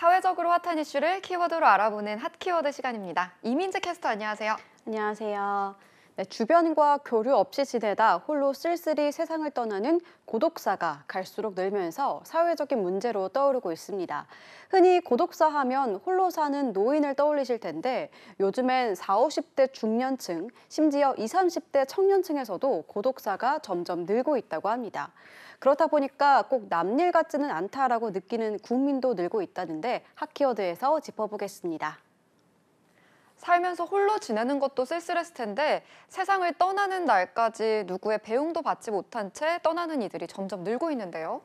사회적으로 핫한 이슈를 키워드로 알아보는 핫 키워드 시간입니다. 이민재 캐스터 안녕하세요. 안녕하세요. 네, 주변과 교류 없이 지내다 홀로 쓸쓸히 세상을 떠나는 고독사가 갈수록 늘면서 사회적인 문제로 떠오르고 있습니다. 흔히 고독사 하면 홀로 사는 노인을 떠올리실 텐데 요즘엔 40, 50대 중년층, 심지어 20, 30대 청년층에서도 고독사가 점점 늘고 있다고 합니다. 그렇다 보니까 꼭 남일 같지는 않다라고 느끼는 국민도 늘고 있다는데 하키워드에서 짚어보겠습니다. 살면서 홀로 지내는 것도 쓸쓸했을 텐데 세상을 떠나는 날까지 누구의 배웅도 받지 못한 채 떠나는 이들이 점점 늘고 있는데요.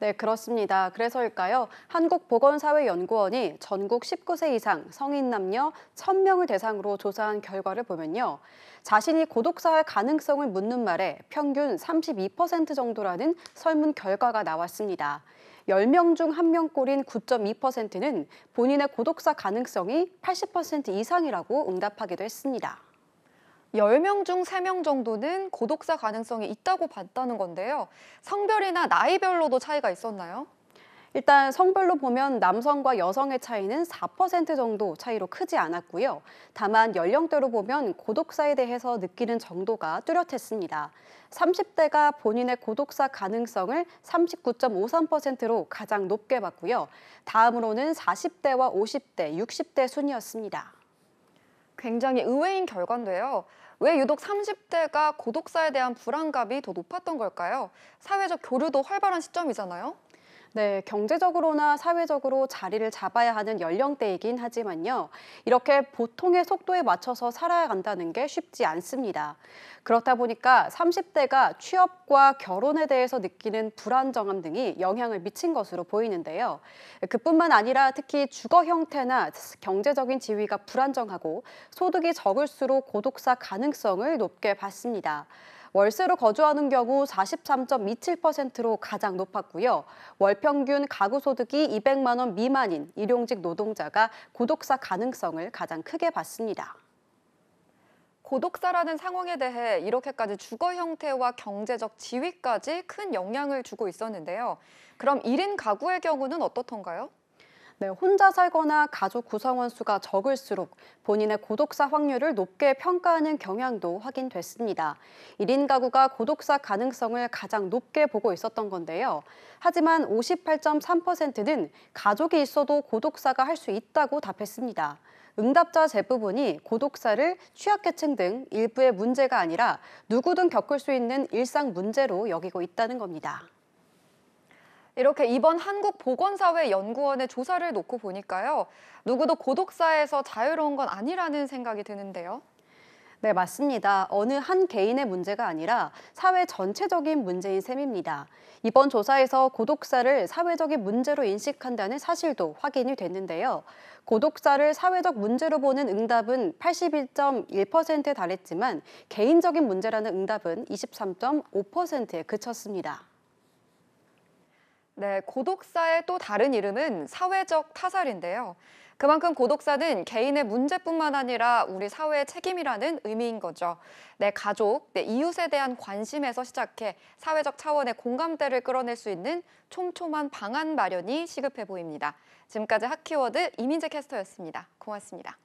네, 그렇습니다. 그래서일까요? 한국보건사회연구원이 전국 19세 이상 성인 남녀 1000명을 대상으로 조사한 결과를 보면요. 자신이 고독사할 가능성을 묻는 말에 평균 32% 정도라는 설문 결과가 나왔습니다. 10명 중 1명꼴인 9.2%는 본인의 고독사 가능성이 80% 이상이라고 응답하기도 했습니다. 열명중세명 정도는 고독사 가능성이 있다고 봤다는 건데요. 성별이나 나이별로도 차이가 있었나요? 일단 성별로 보면 남성과 여성의 차이는 4% 정도 차이로 크지 않았고요. 다만 연령대로 보면 고독사에 대해서 느끼는 정도가 뚜렷했습니다. 30대가 본인의 고독사 가능성을 39.53%로 가장 높게 봤고요. 다음으로는 40대와 50대, 60대 순이었습니다. 굉장히 의외인 결과인데요. 왜 유독 30대가 고독사에 대한 불안감이 더 높았던 걸까요? 사회적 교류도 활발한 시점이잖아요. 네, 경제적으로나 사회적으로 자리를 잡아야 하는 연령대이긴 하지만요. 이렇게 보통의 속도에 맞춰서 살아야 한다는 게 쉽지 않습니다. 그렇다 보니까 30대가 취업과 결혼에 대해서 느끼는 불안정함 등이 영향을 미친 것으로 보이는데요. 그뿐만 아니라 특히 주거 형태나 경제적인 지위가 불안정하고 소득이 적을수록 고독사 가능성을 높게 봤습니다. 월세로 거주하는 경우 43.27%로 가장 높았고요. 월평균 가구 소득이 200만 원 미만인 일용직 노동자가 고독사 가능성을 가장 크게 봤습니다. 고독사라는 상황에 대해 이렇게까지 주거 형태와 경제적 지위까지 큰 영향을 주고 있었는데요. 그럼 1인 가구의 경우는 어떻던가요? 네, 혼자 살거나 가족 구성원 수가 적을수록 본인의 고독사 확률을 높게 평가하는 경향도 확인됐습니다. 1인 가구가 고독사 가능성을 가장 높게 보고 있었던 건데요. 하지만 58.3%는 가족이 있어도 고독사가 할 수 있다고 답했습니다. 응답자 대부분이 고독사를 취약계층 등 일부의 문제가 아니라 누구든 겪을 수 있는 일상 문제로 여기고 있다는 겁니다. 이렇게 이번 한국보건사회연구원의 조사를 놓고 보니까요. 누구도 고독사에서 자유로운 건 아니라는 생각이 드는데요. 네, 맞습니다. 어느 한 개인의 문제가 아니라 사회 전체적인 문제인 셈입니다. 이번 조사에서 고독사를 사회적인 문제로 인식한다는 사실도 확인이 됐는데요. 고독사를 사회적 문제로 보는 응답은 81.1%에 달했지만 개인적인 문제라는 응답은 23.5%에 그쳤습니다. 네, 고독사의 또 다른 이름은 사회적 타살인데요. 그만큼 고독사는 개인의 문제뿐만 아니라 우리 사회의 책임이라는 의미인 거죠. 내 네, 가족, 내 네, 이웃에 대한 관심에서 시작해 사회적 차원의 공감대를 끌어낼 수 있는 촘촘한 방안 마련이 시급해 보입니다. 지금까지 핫키워드 이민재 캐스터였습니다. 고맙습니다.